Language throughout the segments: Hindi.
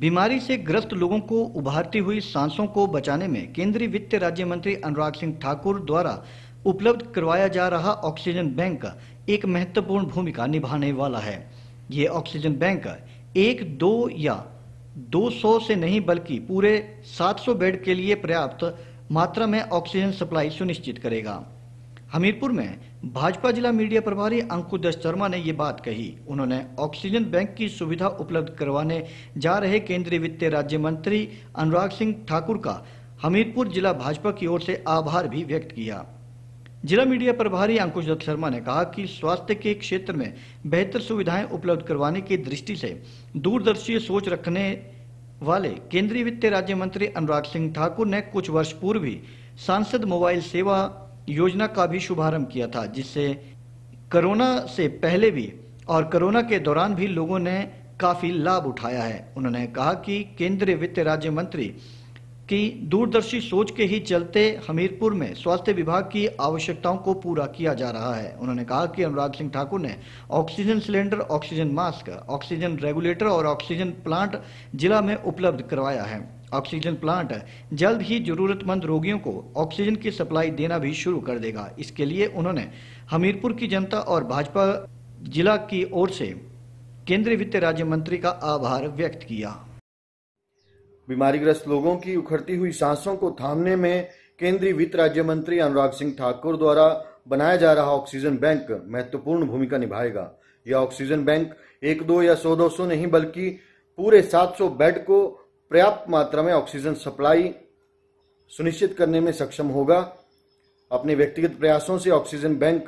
बीमारी से ग्रस्त लोगों को उभारती हुई सांसों को बचाने में केंद्रीय वित्त राज्य मंत्री अनुराग सिंह ठाकुर द्वारा उपलब्ध करवाया जा रहा ऑक्सीजन बैंक एक महत्वपूर्ण भूमिका निभाने वाला है ये ऑक्सीजन बैंक एक दो या 200 से नहीं बल्कि पूरे 700 बेड के लिए पर्याप्त मात्रा में ऑक्सीजन सप्लाई सुनिश्चित करेगा हमीरपुर में भाजपा जिला मीडिया प्रभारी अंकुश शर्मा ने ये बात कही उन्होंने ऑक्सीजन बैंक की सुविधा उपलब्ध करवाने जा रहे केंद्रीय वित्त राज्य मंत्री अनुराग सिंह ठाकुर का हमीरपुर जिला भाजपा की ओर से आभार भी व्यक्त किया जिला मीडिया प्रभारी अंकुश दत्त शर्मा ने कहा कि स्वास्थ्य के क्षेत्र में बेहतर सुविधाएं उपलब्ध करवाने की दृष्टि से दूरदर्शी सोच रखने वाले केंद्रीय वित्त राज्य मंत्री अनुराग सिंह ठाकुर ने कुछ वर्ष पूर्व ही सांसद मोबाइल सेवा योजना का भी शुभारंभ किया था जिससे कोरोना से पहले भी और कोरोना के दौरान भी लोगों ने काफी लाभ उठाया है उन्होंने कहा कि केंद्रीय वित्त राज्य मंत्री की दूरदर्शी सोच के ही चलते हमीरपुर में स्वास्थ्य विभाग की आवश्यकताओं को पूरा किया जा रहा है उन्होंने कहा कि अनुराग सिंह ठाकुर ने oxygen cylinder oxygen mask oxygen regulator और ऑक्सीजन प्लांट जिला में उपलब्ध करवाया है ऑक्सीजन प्लांट जल्द ही जरूरतमंद रोगियों को ऑक्सीजन की सप्लाई देना भी शुरू कर देगा इसके लिए उन्होंने हमीरपुर की जनता और भाजपा जिला की ओर से केंद्रीय वित्त राज्य मंत्री का आभार व्यक्त किया बीमारीग्रस्त लोगों की उखड़ती हुई सांसों को थामने में केंद्रीय वित्त राज्य मंत्री अनुराग सिंह ठाकुर द्वारा बनाया जा रहा ऑक्सीजन बैंक महत्वपूर्ण भूमिका निभाएगा यह ऑक्सीजन बैंक एक दो या सौ दो सौ नहीं बल्कि पूरे 700 बेड को पर्याप्त मात्रा में ऑक्सीजन सप्लाई सुनिश्चित करने में सक्षम होगा अपने व्यक्तिगत प्रयासों से ऑक्सीजन बैंक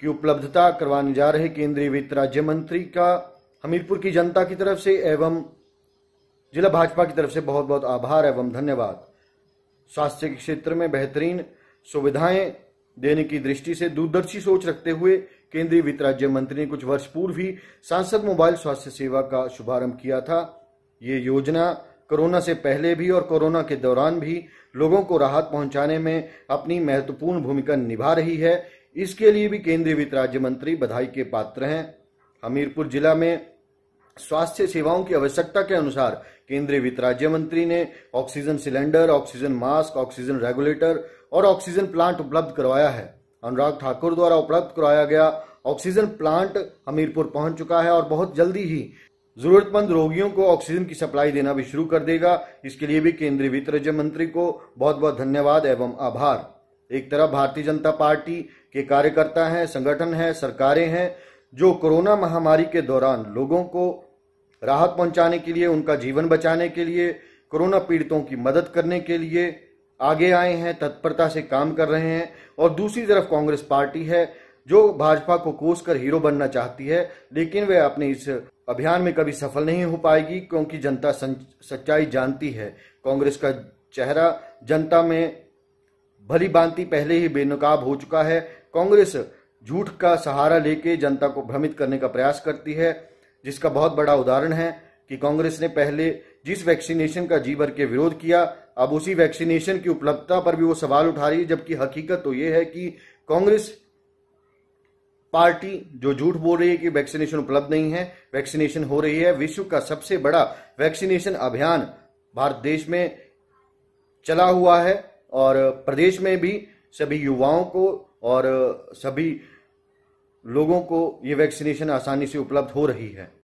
की उपलब्धता करवाने जा रहे केंद्रीय वित्त राज्य मंत्री का हमीरपुर की जनता की तरफ से एवं जिला भाजपा की तरफ से बहुत बहुत आभार एवं धन्यवाद स्वास्थ्य के क्षेत्र में बेहतरीन सुविधाएं देने की दृष्टि से दूरदर्शी सोच रखते हुए केंद्रीय वित्त राज्य मंत्री ने कुछ वर्ष पूर्व ही सांसद मोबाइल स्वास्थ्य सेवा का शुभारंभ किया था ये योजना कोरोना से पहले भी और कोरोना के दौरान भी लोगों को राहत पहुंचाने में अपनी महत्वपूर्ण भूमिका निभा रही है इसके लिए भी केंद्रीय वित्त राज्य मंत्री बधाई के पात्र हैं हमीरपुर जिला में स्वास्थ्य सेवाओं की आवश्यकता के अनुसार केंद्रीय वित्त राज्य मंत्री ने oxygen cylinder oxygen mask oxygen regulator और ऑक्सीजन प्लांट उपलब्ध करवाया है अनुराग ठाकुर द्वारा उपलब्ध करवाया गया ऑक्सीजन प्लांट हमीरपुर पहुंच चुका है और बहुत जल्दी ही जरूरतमंद रोगियों को ऑक्सीजन की सप्लाई देना भी शुरू कर देगा इसके लिए भी केंद्रीय वित्त राज्य मंत्री को बहुत बहुत धन्यवाद एवं आभार एक तरफ भारतीय जनता पार्टी के कार्यकर्ता हैं संगठन हैं सरकारें हैं जो कोरोना महामारी के दौरान लोगों को राहत पहुंचाने के लिए उनका जीवन बचाने के लिए कोरोना पीड़ितों की मदद करने के लिए आगे आए हैं तत्परता से काम कर रहे हैं और दूसरी तरफ कांग्रेस पार्टी है जो भाजपा को कोस कर हीरो बनना चाहती है लेकिन वे अपने इस अभियान में कभी सफल नहीं हो पाएगी क्योंकि जनता सच्चाई जानती है कांग्रेस का चेहरा जनता में भली भांति पहले ही बेनकाब हो चुका है कांग्रेस झूठ का सहारा लेके जनता को भ्रमित करने का प्रयास करती है जिसका बहुत बड़ा उदाहरण है कि कांग्रेस ने पहले जिस वैक्सीनेशन का जी भर के विरोध किया अब उसी वैक्सीनेशन की उपलब्धता पर भी वो सवाल उठा रही है जबकि हकीकत तो ये है कि कांग्रेस पार्टी जो झूठ बोल रही है कि वैक्सीनेशन उपलब्ध नहीं है वैक्सीनेशन हो रही है विश्व का सबसे बड़ा वैक्सीनेशन अभियान भारत देश में चला हुआ है और प्रदेश में भी सभी युवाओं को और सभी लोगों को ये वैक्सीनेशन आसानी से उपलब्ध हो रही है